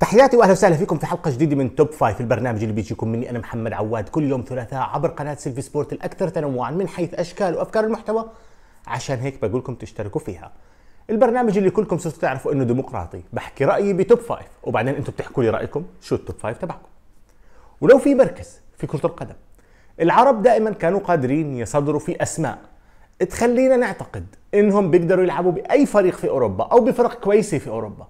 تحياتي واهلا وسهلا فيكم في حلقه جديده من توب فايف البرنامج اللي بيجيكم مني انا محمد عواد كل يوم ثلاثاء عبر قناه سيلفي سبورت الاكثر تنوعا من حيث اشكال وافكار المحتوى عشان هيك بقول لكم تشتركوا فيها. البرنامج اللي كلكم صرتوا تعرفوا انه ديمقراطي، بحكي رايي بتوب فايف وبعدين انتم بتحكوا لي رايكم شو التوب فايف تبعكم. ولو في مركز في كره القدم العرب دائما كانوا قادرين يصدروا في اسماء تخلينا نعتقد انهم بيقدروا يلعبوا باي فريق في اوروبا او بفرق كويسه في اوروبا.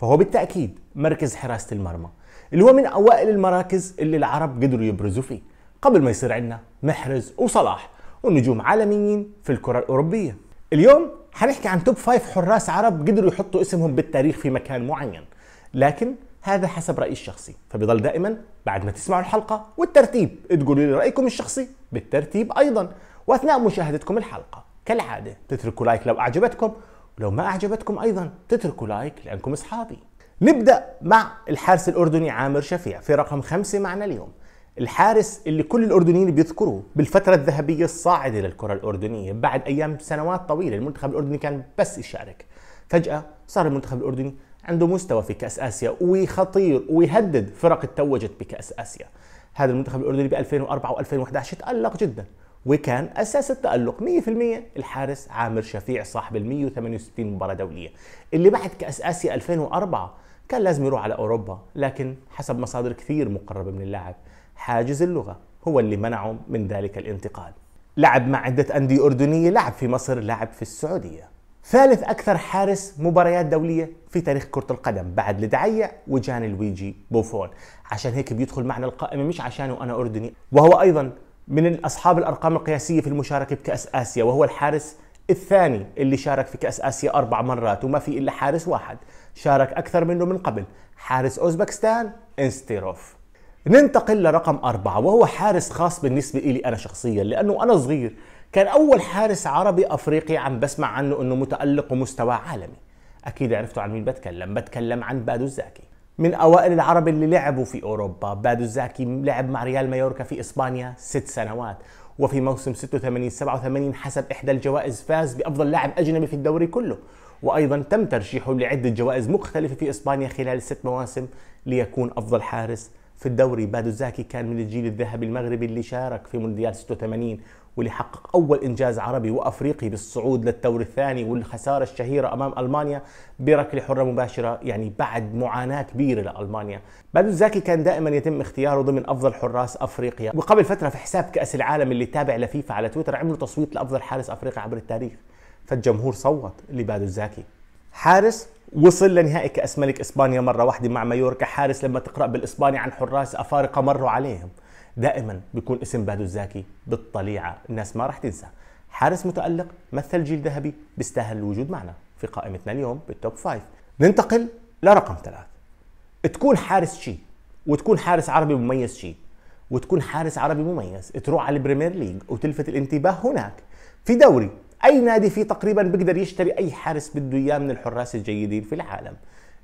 فهو بالتاكيد مركز حراسه المرمى اللي هو من اوائل المراكز اللي العرب قدروا يبرزوا فيه قبل ما يصير عندنا محرز وصلاح ونجوم عالميين في الكره الاوروبيه اليوم حنحكي عن توب فايف حراس عرب قدروا يحطوا اسمهم بالتاريخ في مكان معين لكن هذا حسب رأيي الشخصي فبضل دائما بعد ما تسمعوا الحلقة والترتيب تقولوا لي رأيكم الشخصي بالترتيب أيضا وأثناء مشاهدتكم الحلقة كالعادة تتركوا لايك لو أعجبتكم ولو ما أعجبتكم أيضا تتركوا لايك لأنكم أصحابي نبدأ مع الحارس الأردني عامر شفيع في رقم خمسة معنا اليوم الحارس اللي كل الأردنيين بيذكروه بالفترة الذهبية الصاعدة للكرة الأردنية بعد أيام سنوات طويلة المنتخب الأردني كان بس يشارك فجأة صار المنتخب الأردني عنده مستوى في كأس آسيا وخطير ويهدد فرق توجت بكأس آسيا هذا المنتخب الأردني ب 2004 و2011 تألق جدا وكان اساس التالق 100% الحارس عامر شفيع صاحب ال 168 مباراه دوليه اللي بعد كاس اسيا 2004 كان لازم يروح على اوروبا لكن حسب مصادر كثير مقربه من اللاعب حاجز اللغه هو اللي منعه من ذلك الانتقال لعب مع عده انديه اردنيه لعب في مصر لعب في السعوديه ثالث اكثر حارس مباريات دوليه في تاريخ كره القدم بعد لدعية وجان لويجي بوفون عشان هيك بيدخل معنا القائمه مش عشانه انا اردني وهو ايضا من أصحاب الأرقام القياسية في المشاركة بكأس آسيا وهو الحارس الثاني اللي شارك في كأس آسيا أربع مرات وما في إلا حارس واحد شارك أكثر منه من قبل حارس أوزبكستان إنستيروف ننتقل لرقم أربعة وهو حارس خاص بالنسبة إلي أنا شخصيا لأنه أنا صغير كان أول حارس عربي أفريقي عم بسمع عنه أنه متألق ومستوى عالمي أكيد عرفتوا عن مين بتكلم بتكلم عن بادو الزاكي من اوائل العرب اللي لعبوا في اوروبا بادو الزاكي لعب مع ريال مايوركا في اسبانيا ست سنوات وفي موسم 86 87 حسب احدى الجوائز فاز بافضل لاعب اجنبي في الدوري كله وايضا تم ترشيحه لعده جوائز مختلفه في اسبانيا خلال الست مواسم ليكون افضل حارس في الدوري بادو زاكي كان من الجيل الذهبي المغربي اللي شارك في مونديال 86 واللي حقق أول إنجاز عربي وأفريقي بالصعود للدور الثاني والخسارة الشهيرة أمام ألمانيا بركلة حرة مباشرة يعني بعد معاناة كبيرة لألمانيا بدو زاكي كان دائما يتم اختياره ضمن أفضل حراس أفريقيا وقبل فترة في حساب كأس العالم اللي تابع لفيفا على تويتر عملوا تصويت لأفضل حارس أفريقي عبر التاريخ فالجمهور صوت لبادو زاكي. حارس وصل لنهائي كأس ملك إسبانيا مرة واحدة مع مايوركا حارس لما تقرأ بالإسباني عن حراس أفارقة مروا عليهم دائما بيكون اسم بادو الزاكي بالطليعه الناس ما راح تنسى حارس متالق مثل جيل ذهبي بيستاهل الوجود معنا في قائمتنا اليوم بالتوب فايف ننتقل لرقم ثلاث تكون حارس شيء وتكون حارس عربي مميز شيء وتكون حارس عربي مميز تروح على البريمير ليج وتلفت الانتباه هناك في دوري اي نادي فيه تقريبا بيقدر يشتري اي حارس بده اياه من الحراس الجيدين في العالم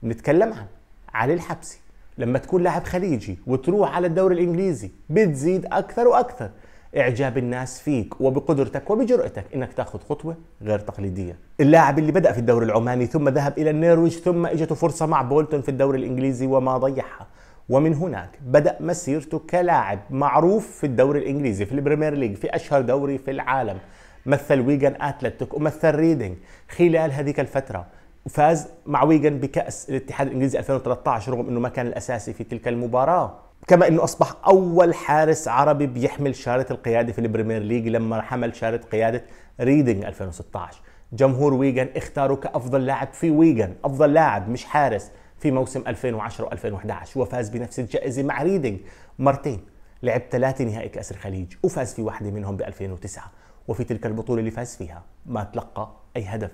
نتكلم عن علي الحبسي لما تكون لاعب خليجي وتروح على الدوري الانجليزي بتزيد اكثر واكثر اعجاب الناس فيك وبقدرتك وبجرأتك انك تاخذ خطوه غير تقليديه. اللاعب اللي بدا في الدوري العماني ثم ذهب الى النرويج ثم اجته فرصه مع بولتون في الدوري الانجليزي وما ضيعها. ومن هناك بدأ مسيرته كلاعب معروف في الدوري الإنجليزي في البريمير ليج في أشهر دوري في العالم مثل ويجن أتلتيك ومثل ريدنج خلال هذيك الفترة وفاز مع ويجن بكأس الاتحاد الإنجليزي 2013 رغم أنه ما كان الأساسي في تلك المباراة كما أنه أصبح أول حارس عربي بيحمل شارة القيادة في البريمير ليج لما حمل شارة قيادة ريدنج 2016 جمهور ويجن اختاره كأفضل لاعب في ويجن أفضل لاعب مش حارس في موسم 2010 و2011 وفاز بنفس الجائزة مع ريدنج مرتين لعب ثلاثة نهائي كأس الخليج وفاز في واحدة منهم ب 2009 وفي تلك البطولة اللي فاز فيها ما تلقى أي هدف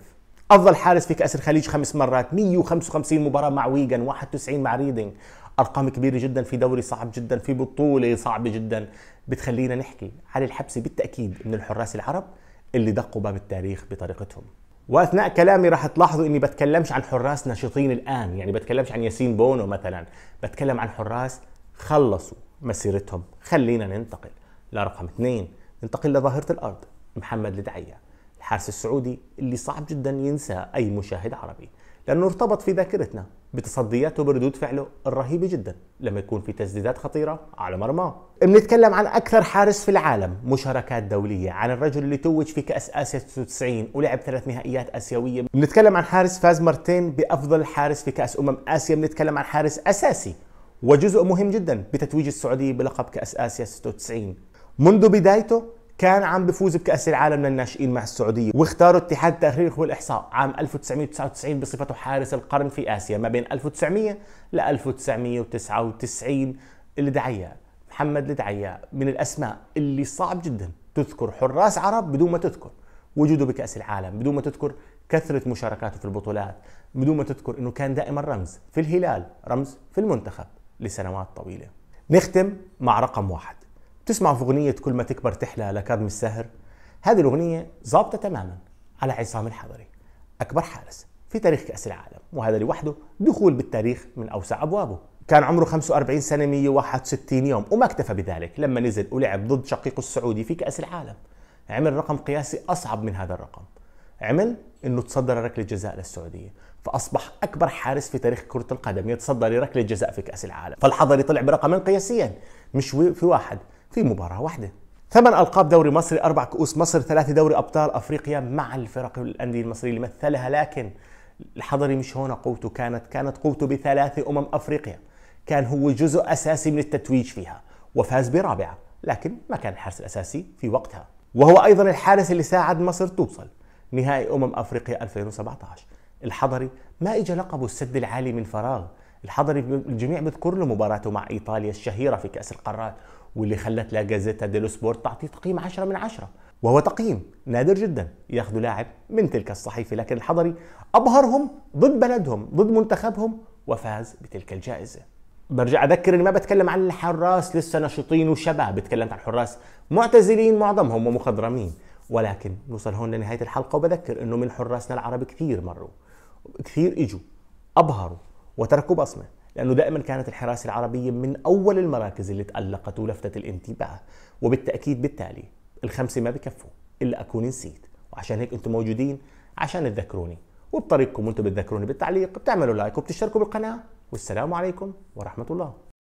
افضل حارس في كاس الخليج خمس مرات 155 مباراه مع ويجن 91 مع ريدنج ارقام كبيره جدا في دوري صعب جدا في بطوله صعبه جدا بتخلينا نحكي علي الحبسي بالتاكيد من الحراس العرب اللي دقوا باب التاريخ بطريقتهم واثناء كلامي راح تلاحظوا اني بتكلمش عن حراس ناشطين الان يعني بتكلمش عن ياسين بونو مثلا بتكلم عن حراس خلصوا مسيرتهم خلينا ننتقل لرقم اثنين ننتقل لظاهره الارض محمد الدعيه الحارس السعودي اللي صعب جدا ينسى أي مشاهد عربي لأنه ارتبط في ذاكرتنا بتصدياته بردود فعله الرهيبة جدا لما يكون في تسديدات خطيرة على مرماه بنتكلم عن أكثر حارس في العالم مشاركات دولية عن الرجل اللي توج في كأس آسيا 96 ولعب ثلاث نهائيات آسيوية بنتكلم عن حارس فاز مرتين بأفضل حارس في كأس أمم آسيا بنتكلم عن حارس أساسي وجزء مهم جدا بتتويج السعودية بلقب كأس آسيا 96 منذ بدايته كان عم بفوز بكأس العالم للناشئين مع السعودية واختاروا اتحاد التأهيل والإحصاء عام 1999 بصفته حارس القرن في آسيا ما بين 1900 ل 1999 الدعياء محمد الدعياء من الأسماء اللي صعب جدا تذكر حراس عرب بدون ما تذكر وجوده بكأس العالم بدون ما تذكر كثرة مشاركاته في البطولات بدون ما تذكر أنه كان دائما رمز في الهلال رمز في المنتخب لسنوات طويلة نختم مع رقم واحد تسمعوا في اغنيه كل ما تكبر تحلى لكاظم الساهر هذه الاغنيه ظابطه تماما على عصام الحضري اكبر حارس في تاريخ كاس العالم وهذا لوحده دخول بالتاريخ من اوسع ابوابه كان عمره 45 سنه 161 يوم وما اكتفى بذلك لما نزل ولعب ضد شقيقه السعودي في كاس العالم عمل رقم قياسي اصعب من هذا الرقم عمل انه تصدر ركله جزاء للسعوديه فاصبح اكبر حارس في تاريخ كره القدم يتصدر ركله جزاء في كاس العالم فالحضري طلع برقم قياسيا مش في واحد في مباراة واحدة ثمان ألقاب دوري مصري أربع كؤوس مصر ثلاثة دوري أبطال أفريقيا مع الفرق الأندية المصرية اللي مثلها لكن الحضري مش هون قوته كانت كانت قوته بثلاثة أمم أفريقيا كان هو جزء أساسي من التتويج فيها وفاز برابعة لكن ما كان الحارس الأساسي في وقتها وهو أيضا الحارس اللي ساعد مصر توصل نهائي أمم أفريقيا 2017 الحضري ما إجا لقبه السد العالي من فراغ الحضري الجميع بذكر له مباراته مع ايطاليا الشهيره في كاس القارات واللي خلت لا جازيتا ديلو سبورت تعطيه تقييم 10 من 10 وهو تقييم نادر جدا ياخذ لاعب من تلك الصحيفه لكن الحضري ابهرهم ضد بلدهم ضد منتخبهم وفاز بتلك الجائزه برجع اذكر اني ما بتكلم عن الحراس لسه نشطين وشباب بتكلم عن حراس معتزلين معظمهم ومخضرمين ولكن نوصل هون لنهايه الحلقه وبذكر انه من حراسنا العرب كثير مروا كثير اجوا ابهروا وتركوا بصمة لأنه دائما كانت الحراسة العربية من أول المراكز اللي تألقت ولفتت الانتباه وبالتأكيد بالتالي الخمسة ما بكفوا إلا أكون نسيت وعشان هيك أنتم موجودين عشان تذكروني وبطريقكم وانتم بتذكروني بالتعليق بتعملوا لايك وبتشتركوا بالقناة والسلام عليكم ورحمة الله